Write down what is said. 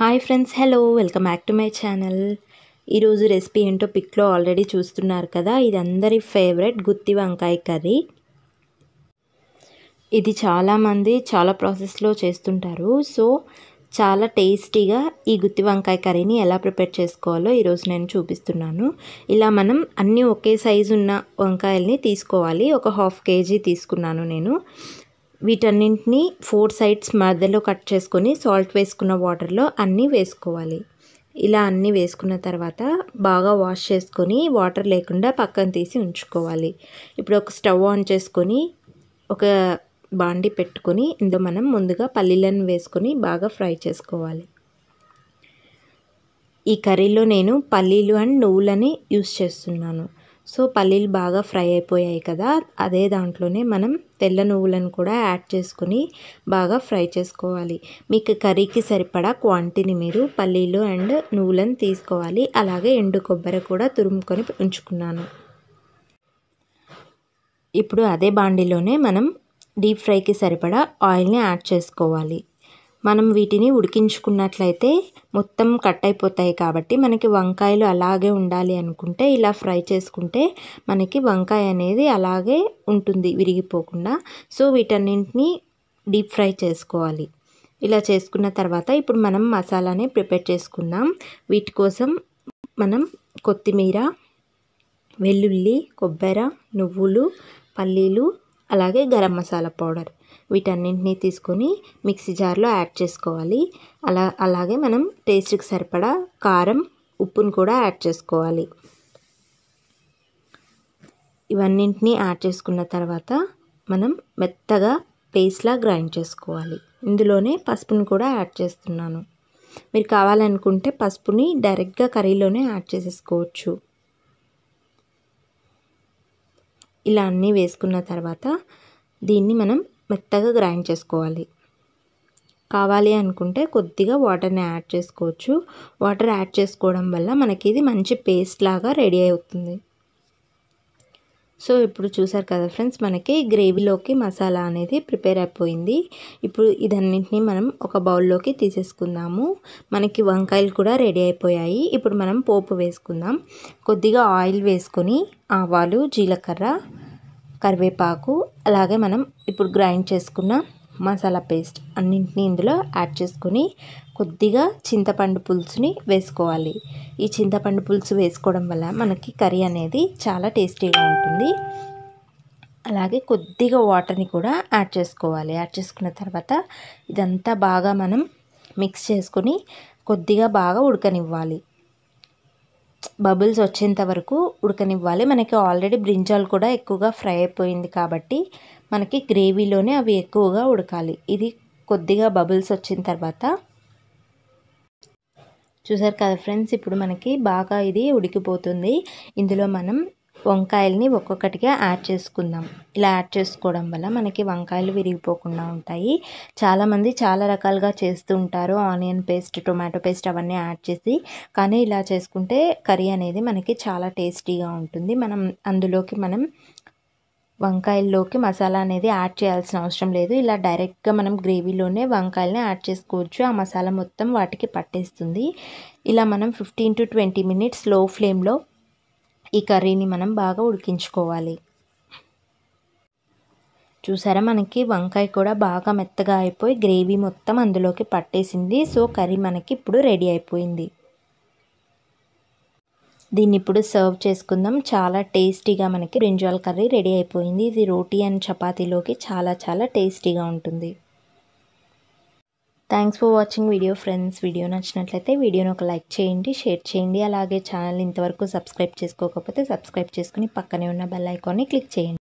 hi friends hello welcome back to my channel ఈరోజు recipe ఏంటో పిక్లో ఆల్రెడీ చూస్తున్నారు కదా ఇది అందరి ఫేవరెట్ గుత్తి వంకాయ కర్రీ ఇది చాలామంది చాలా ప్రాసెస్లో చేస్తుంటారు సో చాలా టేస్టీగా ఈ గుత్తి వంకాయ కర్రీని ఎలా ప్రిపేర్ చేసుకోవాలో ఈరోజు నేను చూపిస్తున్నాను ఇలా మనం అన్నీ ఒకే సైజు ఉన్న వంకాయల్ని తీసుకోవాలి ఒక హాఫ్ కేజీ తీసుకున్నాను నేను వీటన్నింటినీ ఫోర్ సైడ్స్ మధ్యలో కట్ చేసుకొని సాల్ట్ వేసుకున్న వాటర్లో అన్నీ వేసుకోవాలి ఇలా అన్నీ వేసుకున్న తర్వాత బాగా వాష్ చేసుకొని వాటర్ లేకుండా పక్కన తీసి ఉంచుకోవాలి ఇప్పుడు ఒక స్టవ్ ఆన్ చేసుకొని ఒక బాండి పెట్టుకొని ఇందులో మనం ముందుగా పల్లీలను వేసుకొని బాగా ఫ్రై చేసుకోవాలి ఈ కర్రీలో నేను పల్లీలు అండ్ నువ్వులని యూస్ చేస్తున్నాను సో పల్లీలు బాగా ఫ్రై అయిపోయాయి కదా అదే దాంట్లోనే మనం తెల్ల నువ్వులను కూడా యాడ్ చేసుకుని బాగా ఫ్రై చేసుకోవాలి మీకు కర్రీకి సరిపడా క్వాంటిటీని మీరు పల్లీలు అండ్ నువ్వులను తీసుకోవాలి అలాగే ఎండు కొబ్బరి కూడా తురుముకొని ఉంచుకున్నాను ఇప్పుడు అదే బాండిలోనే మనం డీప్ ఫ్రైకి సరిపడా ఆయిల్ని యాడ్ చేసుకోవాలి మనం వీటిని ఉడికించుకున్నట్లయితే మొత్తం కట్ అయిపోతాయి కాబట్టి మనకి వంకాయలు అలాగే ఉండాలి అనుకుంటే ఇలా ఫ్రై చేసుకుంటే మనకి వంకాయ అనేది అలాగే ఉంటుంది విరిగిపోకుండా సో వీటన్నింటిని డీప్ ఫ్రై చేసుకోవాలి ఇలా చేసుకున్న తర్వాత ఇప్పుడు మనం మసాలాని ప్రిపేర్ చేసుకుందాం వీటి కోసం మనం కొత్తిమీర వెల్లుల్లి కొబ్బరి నువ్వులు పల్లీలు అలాగే గరం మసాలా పౌడర్ వీటన్నింటినీ తీసుకొని మిక్సీ జార్లో యాడ్ చేసుకోవాలి అలా అలాగే మనం టేస్ట్కి సరిపడా కారం ఉప్పును కూడా యాడ్ చేసుకోవాలి ఇవన్నింటినీ యాడ్ చేసుకున్న తర్వాత మనం మెత్తగా పేస్ట్లా గ్రైండ్ చేసుకోవాలి ఇందులోనే పసుపును కూడా యాడ్ చేస్తున్నాను మీరు కావాలనుకుంటే పసుపుని డైరెక్ట్గా కర్రీలోనే యాడ్ చేసేసుకోవచ్చు ఇలా అన్నీ వేసుకున్న తర్వాత దీన్ని మనం మెత్తగా గ్రైండ్ చేసుకోవాలి కావాలి అనుకుంటే కొద్దిగా వాటర్ని యాడ్ చేసుకోవచ్చు వాటర్ యాడ్ చేసుకోవడం వల్ల మనకి ఇది మంచి పేస్ట్ లాగా రెడీ అవుతుంది సో ఇప్పుడు చూసారు కదా ఫ్రెండ్స్ మనకి గ్రేవీలోకి మసాలా అనేది ప్రిపేర్ అయిపోయింది ఇప్పుడు ఇదన్నింటినీ మనం ఒక బౌల్లోకి తీసేసుకుందాము మనకి వంకాయలు కూడా రెడీ అయిపోయాయి ఇప్పుడు మనం పోపు వేసుకుందాం కొద్దిగా ఆయిల్ వేసుకొని ఆవాలు జీలకర్ర కరివేపాకు అలాగే మనం ఇప్పుడు గ్రైండ్ చేసుకున్న మసాలా పేస్ట్ అన్నింటినీ ఇందులో యాడ్ చేసుకొని కొద్దిగా చింతపండు పులుసుని వేసుకోవాలి ఈ చింతపండు పులుసు వేసుకోవడం వల్ల మనకి కర్రీ అనేది చాలా టేస్టీగా ఉంటుంది అలాగే కొద్దిగా వాటర్ని కూడా యాడ్ చేసుకోవాలి యాడ్ చేసుకున్న తర్వాత ఇదంతా బాగా మనం మిక్స్ చేసుకొని కొద్దిగా బాగా ఉడకనివ్వాలి బబుల్స్ వచ్చేంత వరకు ఉడకనివ్వాలి మనకి ఆల్రెడీ బ్రింజాల్ కూడా ఎక్కువగా ఫ్రై అయిపోయింది కాబట్టి మనకి గ్రేవీలోనే అవి ఎక్కువగా ఉడకాలి ఇది కొద్దిగా బబుల్స్ వచ్చిన తర్వాత చూసారు కదా ఫ్రెండ్స్ ఇప్పుడు మనకి బాగా ఇది ఉడికిపోతుంది ఇందులో మనం వంకాయల్ని ఒక్కొక్కటిగా యాడ్ చేసుకుందాం ఇలా యాడ్ చేసుకోవడం వల్ల మనకి వంకాయలు విరిగిపోకుండా ఉంటాయి చాలామంది చాలా రకాలుగా చేస్తూ ఉంటారు ఆనియన్ పేస్ట్ టొమాటో పేస్ట్ అవన్నీ యాడ్ చేసి కానీ ఇలా చేసుకుంటే కర్రీ అనేది మనకి చాలా టేస్టీగా ఉంటుంది మనం అందులోకి మనం వంకాయల్లోకి మసాలా అనేది యాడ్ చేయాల్సిన అవసరం లేదు ఇలా డైరెక్ట్గా మనం గ్రేవీలోనే వంకాయలని యాడ్ చేసుకోవచ్చు ఆ మసాలా మొత్తం వాటికి పట్టేస్తుంది ఇలా మనం ఫిఫ్టీన్ టు ట్వంటీ మినిట్స్ లో ఫ్లేమ్లో ఈ కర్రీని మనం బాగా ఉడికించుకోవాలి చూసారా మనకి వంకాయ కూడా బాగా మెత్తగా అయిపోయి గ్రేవీ మొత్తం అందులోకి పట్టేసింది సో కర్రీ మనకి ఇప్పుడు రెడీ అయిపోయింది దీన్ని ఇప్పుడు సర్వ్ చేసుకుందాం చాలా టేస్టీగా మనకి బ్రింజాల్ కర్రీ రెడీ అయిపోయింది ఇది రోటీ అండ్ చపాతీలోకి చాలా చాలా టేస్టీగా ఉంటుంది thanks for watching video friends video నచ్చినట్లయితే వీడియోని ఒక లైక్ చేయండి షేర్ చేయండి అలాగే ఛానల్ ఇంతవరకు సబ్స్క్రైబ్ చేసుకోకపోతే సబ్స్క్రైబ్ చేసుకుని పక్కనే ఉన్న బెల్ ఐకాన్ని క్లిక్ చేయండి